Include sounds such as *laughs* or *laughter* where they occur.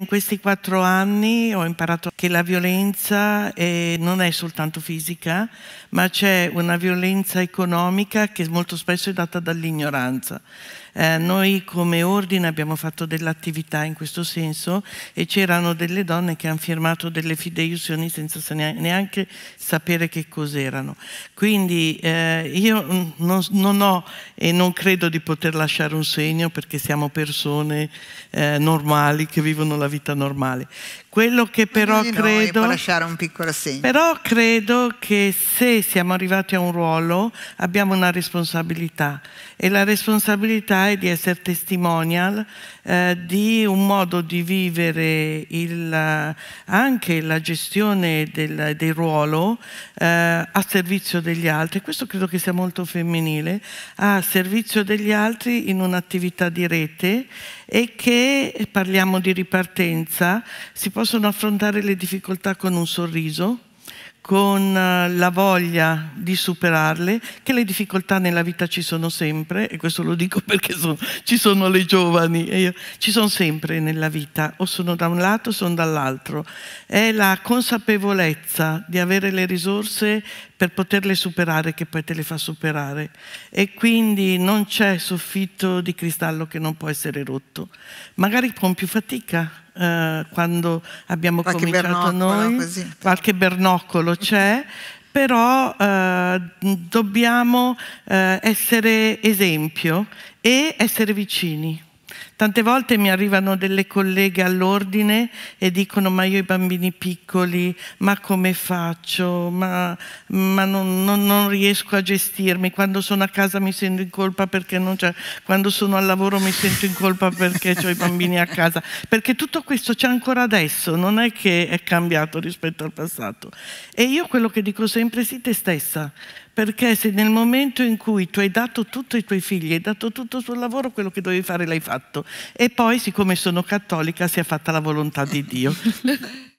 In questi quattro anni ho imparato che la violenza eh, non è soltanto fisica, ma c'è una violenza economica che molto spesso è data dall'ignoranza. Eh, noi come ordine abbiamo fatto dell'attività in questo senso e c'erano delle donne che hanno firmato delle fideiussioni senza neanche sapere che cos'erano. Quindi eh, io non, non, ho e non credo di poter lasciare un segno perché siamo persone eh, normali che vivono la vita normale. Quello che però no, credo... lasciare un piccolo segno. Però credo che se siamo arrivati a un ruolo abbiamo una responsabilità e la responsabilità è di essere testimonial eh, di un modo di vivere il, anche la gestione del, del ruolo eh, a servizio degli altri. Questo credo che sia molto femminile, a servizio degli altri in un'attività di rete e che parliamo di ripartire partenza si possono affrontare le difficoltà con un sorriso, con eh, la voglia di superarle, che le difficoltà nella vita ci sono sempre, e questo lo dico *laughs* perché sono, ci sono le giovani, e io, ci sono sempre nella vita, o sono da un lato o sono dall'altro. È la consapevolezza di avere le risorse per poterle superare che poi te le fa superare. E quindi non c'è soffitto di cristallo che non può essere rotto, magari con più fatica eh, quando abbiamo qualche cominciato noi, così. qualche bernoccolo c'è, però eh, dobbiamo eh, essere esempio e essere vicini. Tante volte mi arrivano delle colleghe all'ordine e dicono ma io i bambini piccoli, ma come faccio? Ma, ma non, non, non, riesco a gestirmi, quando sono a casa mi sento in colpa perché non c'è, quando sono al lavoro mi sento in colpa perché ho i bambini a casa, perché tutto questo c'è ancora adesso, non è che è cambiato rispetto al passato. E io quello che dico sempre, sì te stessa, perché se nel momento in cui tu hai dato tutto ai tuoi figli, hai dato tutto sul lavoro, quello che dovevi fare l'hai fatto, e poi siccome sono cattolica si è fatta la volontà di Dio. *laughs*